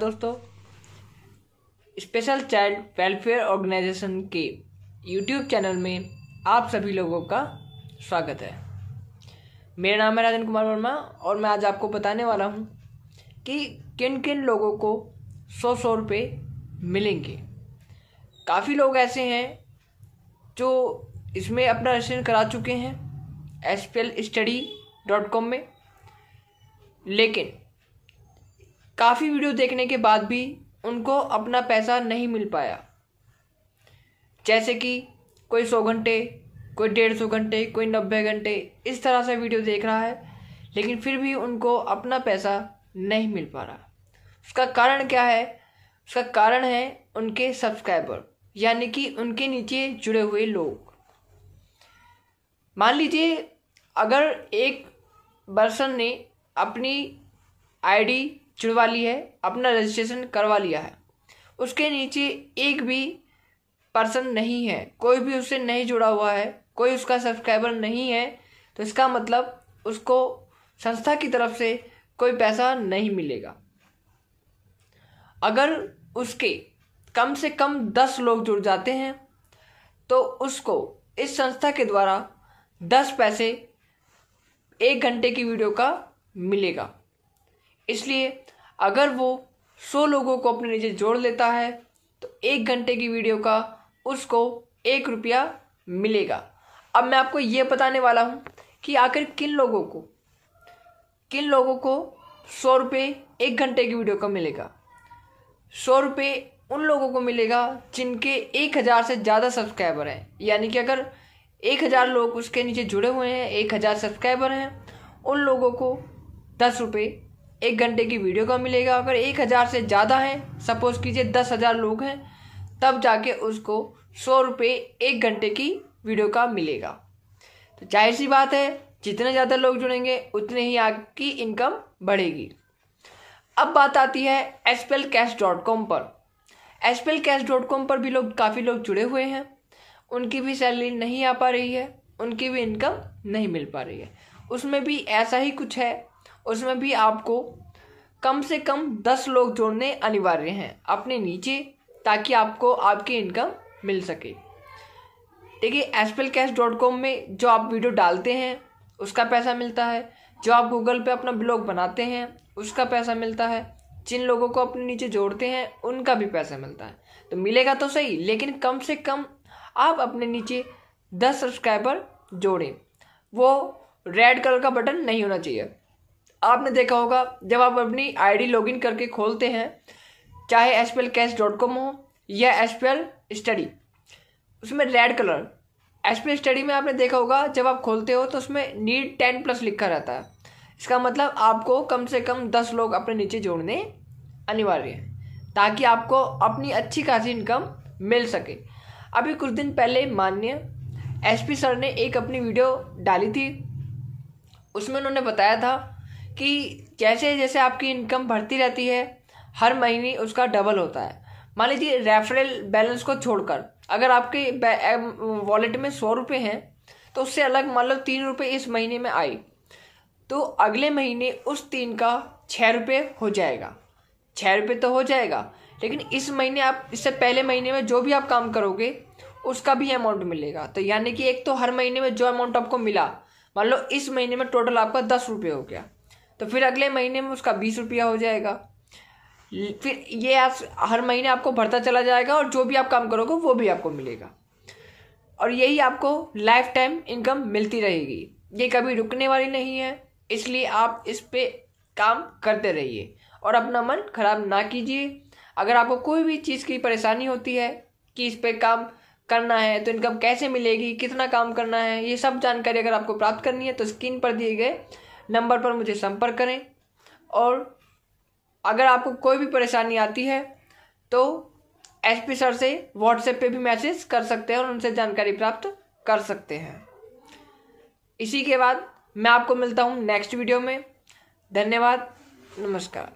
दोस्तों special child welfare organisation के YouTube channel में आप सभी लोगों का स्वागत है मेरा नाम है राजन कुमार वर्मा और मैं आज आपको बताने वाला हूं कि किन किन लोगों को सौ सौ रुपये मिलेंगे काफ़ी लोग ऐसे हैं जो इसमें अपना रजिस्ट्रेशन करा चुके हैं S P L study dot com में लेकिन काफ़ी वीडियो देखने के बाद भी उनको अपना पैसा नहीं मिल पाया जैसे कि कोई सौ घंटे कोई डेढ़ सौ घंटे कोई नब्बे घंटे इस तरह से वीडियो देख रहा है लेकिन फिर भी उनको अपना पैसा नहीं मिल पा रहा उसका कारण क्या है उसका कारण है उनके सब्सक्राइबर यानी कि उनके नीचे जुड़े हुए लोग मान लीजिए अगर एक पर्सन ने अपनी आईडी जुड़वा ली है अपना रजिस्ट्रेशन करवा लिया है उसके नीचे एक भी पर्सन नहीं है कोई भी उससे नहीं जुड़ा हुआ है कोई उसका सब्सक्राइबर नहीं है तो इसका मतलब उसको संस्था की तरफ से कोई पैसा नहीं मिलेगा अगर उसके कम से कम दस लोग जुड़ जाते हैं तो उसको इस संस्था के द्वारा दस पैसे एक घंटे की वीडियो का मिलेगा इसलिए अगर वो सौ लोगों को अपने नीचे जोड़ लेता है तो एक घंटे की वीडियो का उसको एक रुपया मिलेगा अब मैं आपको ये बताने वाला हूँ कि आखिर किन लोगों को किन लोगों को सौ रुपये एक घंटे की वीडियो का मिलेगा सौ रुपये उन लोगों को मिलेगा जिनके एक हज़ार से ज़्यादा सब्सक्राइबर हैं यानी कि अगर एक हज़ार लोग उसके नीचे जुड़े हुए हैं एक हज़ार सब्सक्राइबर हैं उन लोगों को दस रुपये एक घंटे की वीडियो का मिलेगा अगर एक हज़ार से ज़्यादा है सपोज़ कीजिए दस हज़ार लोग हैं तब जाके उसको सौ रुपये एक घंटे की वीडियो का मिलेगा तो जाहिर सी बात है जितने ज़्यादा लोग जुड़ेंगे उतने ही आपकी इनकम बढ़ेगी अब बात आती है एस कैश डॉट कॉम पर एस कैश डॉट कॉम पर भी लोग काफ़ी लोग जुड़े हुए हैं उनकी भी सैलरी नहीं आ पा रही है उनकी भी इनकम नहीं मिल पा रही है उसमें भी ऐसा ही कुछ है उसमें भी आपको कम से कम दस लोग जोड़ने अनिवार्य हैं अपने नीचे ताकि आपको आपकी इनकम मिल सके देखिए एसपेल कैश डॉट कॉम में जो आप वीडियो डालते हैं उसका पैसा मिलता है जो आप गूगल पे अपना ब्लॉग बनाते हैं उसका पैसा मिलता है जिन लोगों को अपने नीचे जोड़ते हैं उनका भी पैसा मिलता है तो मिलेगा तो सही लेकिन कम से कम आप अपने नीचे दस सब्सक्राइबर जोड़ें वो रेड कलर का बटन नहीं होना चाहिए आपने देखा होगा जब आप अपनी आईडी लॉगिन करके खोलते हैं चाहे S P L cash dot com हो या एस पी एल स्टडी उसमें red colour S P L study में आपने देखा होगा जब आप खोलते हो तो उसमें नीड टेन प्लस लिखा रहता है इसका मतलब आपको कम से कम दस लोग अपने नीचे जोड़ने अनिवार्य है ताकि आपको अपनी अच्छी खासी इनकम मिल सके अभी कुछ दिन पहले माननीय पी सर ने एक अपनी वीडियो डाली थी उसमें उन्होंने बताया था कि जैसे जैसे आपकी इनकम बढ़ती रहती है हर महीने उसका डबल होता है मान लीजिए रेफरल बैलेंस को छोड़कर अगर आपके वॉलेट में सौ रुपये हैं तो उससे अलग मान लो तीन रुपये इस महीने में आए तो अगले महीने उस तीन का छः रुपये हो जाएगा छः रुपये तो हो जाएगा लेकिन इस महीने आप इससे पहले महीने में जो भी आप काम करोगे उसका भी अमाउंट मिलेगा तो यानी कि एक तो हर महीने में जो अमाउंट आपको मिला मान लो इस महीने में टोटल आपका दस रुपये हो गया तो फिर अगले महीने में उसका बीस रुपया हो जाएगा फिर ये आप हर महीने आपको भरता चला जाएगा और जो भी आप काम करोगे वो भी आपको मिलेगा और यही आपको लाइफ टाइम इनकम मिलती रहेगी ये कभी रुकने वाली नहीं है इसलिए आप इस पर काम करते रहिए और अपना मन खराब ना कीजिए अगर आपको कोई भी चीज़ की परेशानी होती है कि इस पर काम करना है तो इनकम कैसे मिलेगी कितना काम करना है ये सब जानकारी अगर आपको प्राप्त करनी है तो स्क्रीन पर दिए गए नंबर पर मुझे संपर्क करें और अगर आपको कोई भी परेशानी आती है तो पी सर से व्हाट्सएप पे भी मैसेज कर सकते हैं और उनसे जानकारी प्राप्त कर सकते हैं इसी के बाद मैं आपको मिलता हूँ नेक्स्ट वीडियो में धन्यवाद नमस्कार